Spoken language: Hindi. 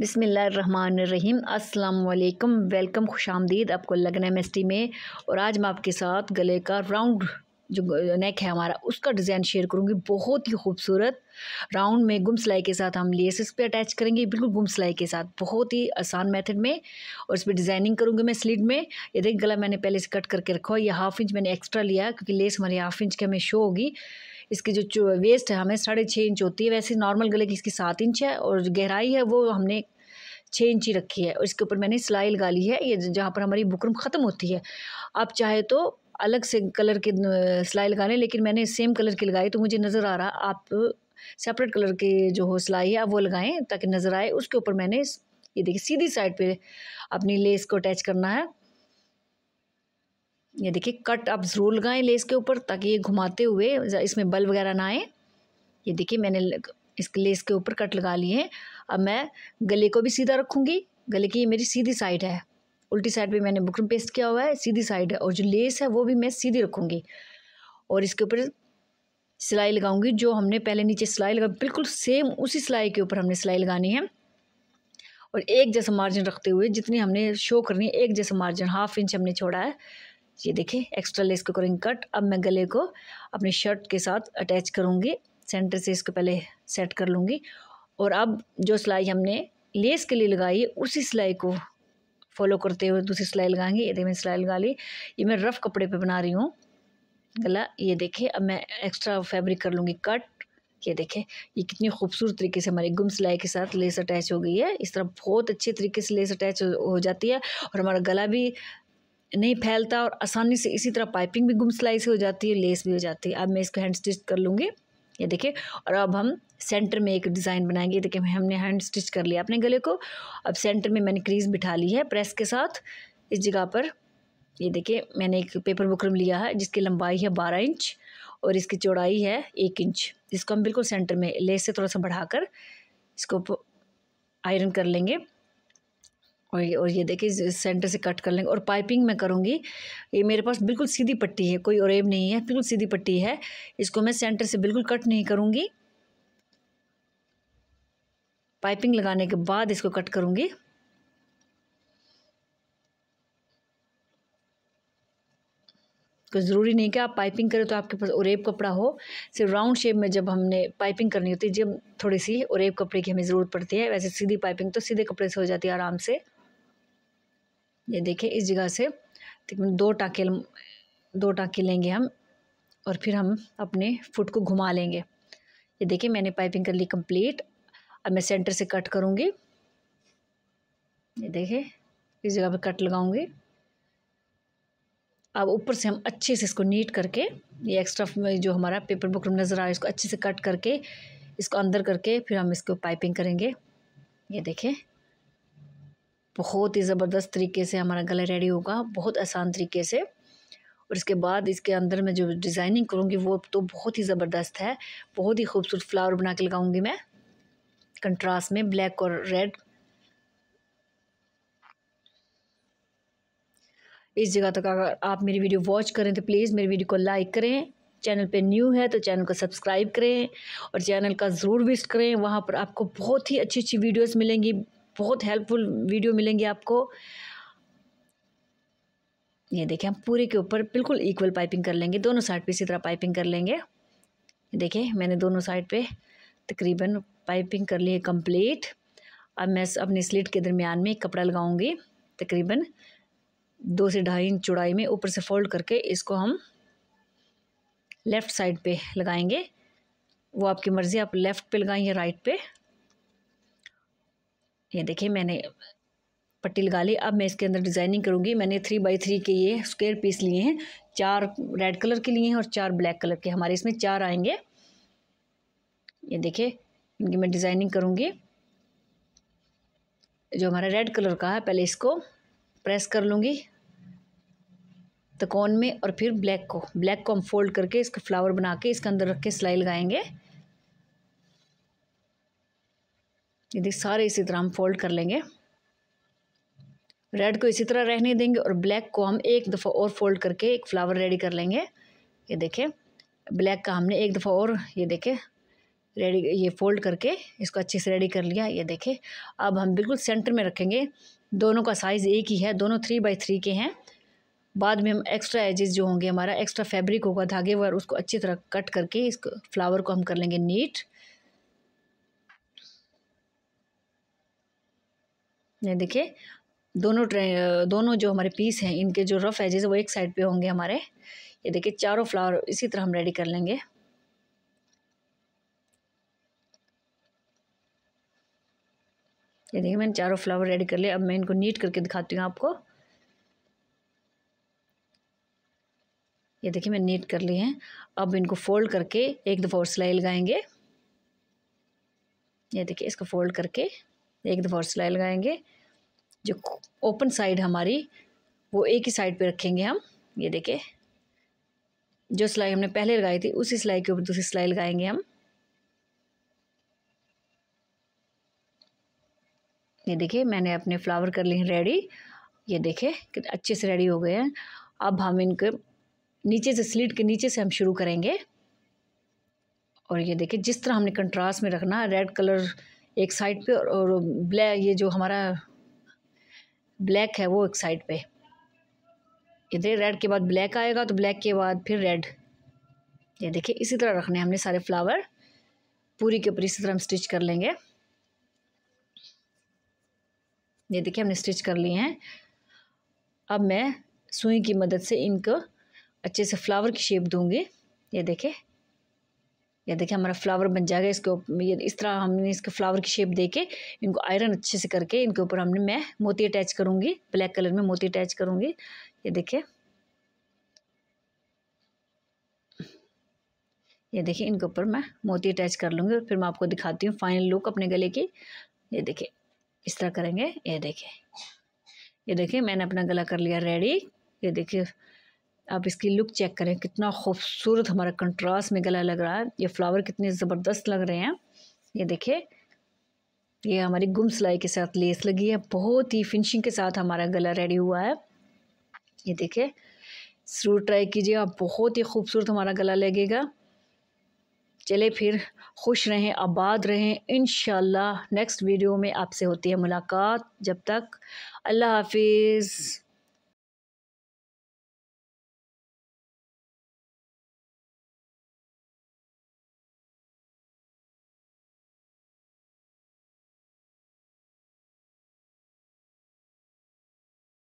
बिसमीम वालेकुम वेलकम खुश आमदीद आपको लगन एम एस टी में और आज मैं आपके साथ गले का राउंड जो नेक है हमारा उसका डिज़ाइन शेयर करूँगी बहुत ही खूबसूरत राउंड में गुम सिलाई के साथ हम लेसेस पे अटैच करेंगे बिल्कुल गुम सिलाई के साथ बहुत ही आसान मेथड में और इस पर डिज़ाइनिंग करूँगी मैं स्लीड में ये देख गला मैंने पहले से कट करके रखा ये हाफ इंच मैंने एक्स्ट्रा लिया क्योंकि लेस हमारी हाफ इंच के हमें शो होगी इसकी जो वेस्ट है हमें साढ़े छः इंच होती है वैसे नॉर्मल गले की इसकी सात इंच है और गहराई है वो हमने छः इंच ही रखी है और इसके ऊपर मैंने सिलाई लगा ली है ये जहाँ पर हमारी बुकरम ख़त्म होती है आप चाहे तो अलग से कलर की सिलाई लगा लें लेकिन मैंने सेम कलर की लगाई तो मुझे नज़र आ रहा आप सेपरेट कलर की जो हो सिलाई है आप वो लगाएं ताकि नज़र आए उसके ऊपर मैंने ये देखिए सीधी साइड पे अपनी लेस को अटैच करना है ये देखिए कट आप ज़रूर लगाएं लेस के ऊपर ताकि ये घुमाते हुए इसमें बल वगैरह ना आए ये देखिए मैंने इस लेस के ऊपर कट लगा लिए हैं अब मैं गले को भी सीधा रखूँगी गले की ये मेरी सीधी साइड है उल्टी साइड पे मैंने बुकरम पेस्ट किया हुआ है सीधी साइड है और जो लेस है वो भी मैं सीधी रखूँगी और इसके ऊपर सिलाई लगाऊंगी जो हमने पहले नीचे सिलाई लगा बिल्कुल सेम उसी सिलाई के ऊपर हमने सिलाई लगानी है और एक जैसा मार्जिन रखते हुए जितनी हमने शो करनी है एक जैसा मार्जिन हाफ इंच हमने छोड़ा है ये देखिए एक्स्ट्रा लेस को करेंगे कट अब मैं गले को अपने शर्ट के साथ अटैच करूँगी सेंटर से इसको पहले सेट कर लूँगी और अब जो सिलाई हमने लेस के लिए लगाई है उसी सिलाई को फॉलो करते हुए दूसरी सिलाई लगाएंगे ये देखिए सिलाई लगा ली ये मैं रफ़ कपड़े पे बना रही हूँ गला ये देखिए अब मैं एक्स्ट्रा फैब्रिक कर लूँगी कट ये देखें ये कितनी खूबसूरत तरीके से हमारी गुम सिलाई के साथ लेस अटैच हो गई है इस तरह बहुत अच्छे तरीके से लेस अटैच हो जाती है और हमारा गला भी नहीं फैलता और आसानी से इसी तरह पाइपिंग भी गुम सिलाई से हो जाती है लेस भी हो जाती है अब मैं इसको हैंड स्टिच कर लूँगी ये देखिए और अब हम सेंटर में एक डिज़ाइन बनाएंगे देखिए हमने हैंड स्टिच कर लिया अपने गले को अब सेंटर में मैंने क्रीज बिठा ली है प्रेस के साथ इस जगह पर ये देखिए मैंने एक पेपर बुकरम लिया है जिसकी लंबाई है बारह इंच और इसकी चौड़ाई है एक इंच इसको हम बिल्कुल सेंटर में लेस से थोड़ा सा बढ़ाकर इसको आयरन कर लेंगे और ये और ये देखिए सेंटर से कट कर लेंगे और पाइपिंग मैं करूँगी ये मेरे पास बिल्कुल सीधी पट्टी है कोई औरब नहीं है बिल्कुल सीधी पट्टी है इसको मैं सेंटर से बिल्कुल कट नहीं करूँगी पाइपिंग लगाने के बाद इसको कट करूँगी तो ज़रूरी नहीं कि आप पाइपिंग करें तो आपके पास ओरेब कपड़ा हो सिर्फ राउंड शेप में जब हमने पाइपिंग करनी होती है जब थोड़ी सी ओरेब कपड़े की हमें ज़रूरत पड़ती है वैसे सीधी पाइपिंग तो सीधे कपड़े से हो जाती है आराम से ये देखिए इस जगह से तकरीबन दो टाँके दो टाँके लेंगे हम और फिर हम अपने फुट को घुमा लेंगे ये देखिए मैंने पाइपिंग कर ली कंप्लीट अब मैं सेंटर से कट करूँगी ये देखिए इस जगह पर कट लगाऊँगी अब ऊपर से हम अच्छे से इसको नीट करके ये एक्स्ट्रा जो हमारा पेपर बुकरम नज़र आ रहा है इसको अच्छे से कट करके इसको अंदर करके फिर हम इसको पाइपिंग करेंगे ये देखें बहुत ही ज़बरदस्त तरीके से हमारा गला रेडी होगा बहुत आसान तरीके से और इसके बाद इसके अंदर मैं जो डिज़ाइनिंग करूँगी वो तो बहुत ही ज़बरदस्त है बहुत ही खूबसूरत फ्लावर बना के लगाऊँगी मैं कंट्रास्ट में ब्लैक और रेड इस जगह तक अगर आप मेरी वीडियो वॉच करें तो प्लीज़ मेरी वीडियो को लाइक करें चैनल पे न्यू है तो चैनल को सब्सक्राइब करें और चैनल का ज़रूर विजिट करें वहाँ पर आपको बहुत ही अच्छी अच्छी वीडियोस मिलेंगी बहुत हेल्पफुल वीडियो मिलेंगे आपको ये देखिए हम पूरे के ऊपर बिल्कुल इक्वल पाइपिंग कर लेंगे दोनों साइड पे इसी तरह पाइपिंग कर लेंगे देखिए मैंने दोनों साइड पे तकरीबन पाइपिंग कर ली है कम्प्लीट अब मैं अपने स्लिट के दरमियान में कपड़ा लगाऊंगी तकरीबन दो से ढाई इंच चौड़ाई में ऊपर से फोल्ड करके इसको हम लेफ़्ट साइड पे लगाएंगे वो आपकी मर्ज़ी आप लेफ़्ट पे लगाएं या राइट पे ये देखिए मैंने पट्टी लगा ली अब मैं इसके अंदर डिज़ाइनिंग करूँगी मैंने थ्री बाई थ्री के ये स्क्वेयर पीस लिए हैं चार रेड कलर के लिए हैं और चार ब्लैक कलर के हमारे इसमें चार आएंगे ये देखिए इनकी मैं डिज़ाइनिंग करूँगी जो हमारा रेड कलर का है पहले इसको प्रेस कर लूँगी तकोन में और फिर ब्लैक को ब्लैक को हम फोल्ड करके इसका फ्लावर बना के इसके अंदर रख के सिलाई लगाएंगे यदि सारे इसी तरह हम फोल्ड कर लेंगे रेड को इसी तरह रहने देंगे और ब्लैक को हम एक दफ़ा और फोल्ड करके एक फ्लावर रेडी कर लेंगे ये देखें ब्लैक का हमने एक दफ़ा और ये देखें रेडी ये फोल्ड करके इसको अच्छे से रेडी कर लिया ये देखें अब हम बिल्कुल सेंटर में रखेंगे दोनों का साइज़ एक ही है दोनों थ्री बाई थ्री के हैं बाद में हम एक्स्ट्रा एजेस जो होंगे हमारा एक्स्ट्रा फैब्रिक होगा धागे वर उसको अच्छी तरह कट करके इस फ्लावर को हम कर लेंगे नीट ये देखिए दोनों ट्रे दोनों जो हमारे पीस हैं इनके जो रफ़ एजेस वो एक साइड पे होंगे हमारे ये देखिए चारों फ्लावर इसी तरह हम रेडी कर लेंगे ये देखिए मैंने चारों फ्लावर रेडी कर लिए अब मैं इनको नीट करके दिखाती हूँ आपको ये देखिए मैंने नीट कर लिए हैं अब इनको फोल्ड करके एक दफ़ा और सिलाई लगाएंगे ये देखिए इसको फोल्ड करके एक दफ़ा और सिलाई लगाएंगे जो ओपन साइड हमारी वो एक ही साइड पे रखेंगे हम ये देखे जो सिलाई हमने पहले लगाई थी उसी सिलाई के ऊपर दूसरी सिलाई लगाएंगे हम ये देखिए मैंने अपने फ्लावर कर लिए रेडी ये देखे कितने अच्छे से रेडी हो गए हैं अब हम इनके नीचे से स्लीट के नीचे से हम शुरू करेंगे और ये देखे जिस तरह हमने कंट्रास्ट में रखना रेड कलर एक साइड पे और, और ब्लैक ये जो हमारा ब्लैक है वो एक साइड पे इधर रेड के बाद ब्लैक आएगा तो ब्लैक के बाद फिर रेड ये देखिए इसी तरह रखने हमने सारे फ्लावर पूरी के ऊपर इसी तरह हम स्टिच कर लेंगे ये देखिए हमने स्टिच कर लिए हैं अब मैं सुई की मदद से इनको अच्छे से फ्लावर की शेप दूंगी ये देखिए या देखिए हमारा फ्लावर बन जाएगा इसके ये इस तरह हमने इसके फ्लावर की शेप दे इनको आयरन अच्छे से करके इनके ऊपर हमने मैं मोती अटैच करूँगी ब्लैक कलर में मोती अटैच करूँगी ये देखिए ये देखिए इनके ऊपर मैं मोती अटैच कर लूँगी फिर मैं आपको दिखाती हूँ फाइनल लुक अपने गले की ये देखिए इस तरह करेंगे ये देखिए ये देखिए मैंने अपना गला कर लिया रेडी ये देखिए आप इसकी लुक चेक करें कितना खूबसूरत हमारा कंट्रास्ट में गला लग रहा है ये फ्लावर कितने ज़बरदस्त लग रहे हैं ये देखिए ये हमारी गुम सिलाई के साथ लेस लगी है बहुत ही फिनिशिंग के साथ हमारा गला रेडी हुआ है ये देखिए ज़रूर ट्राई कीजिए आप बहुत ही खूबसूरत हमारा गला लगेगा चले फिर खुश रहें आबाद रहें इन नेक्स्ट वीडियो में आपसे होती है मुलाकात जब तक अल्लाह हाफिज़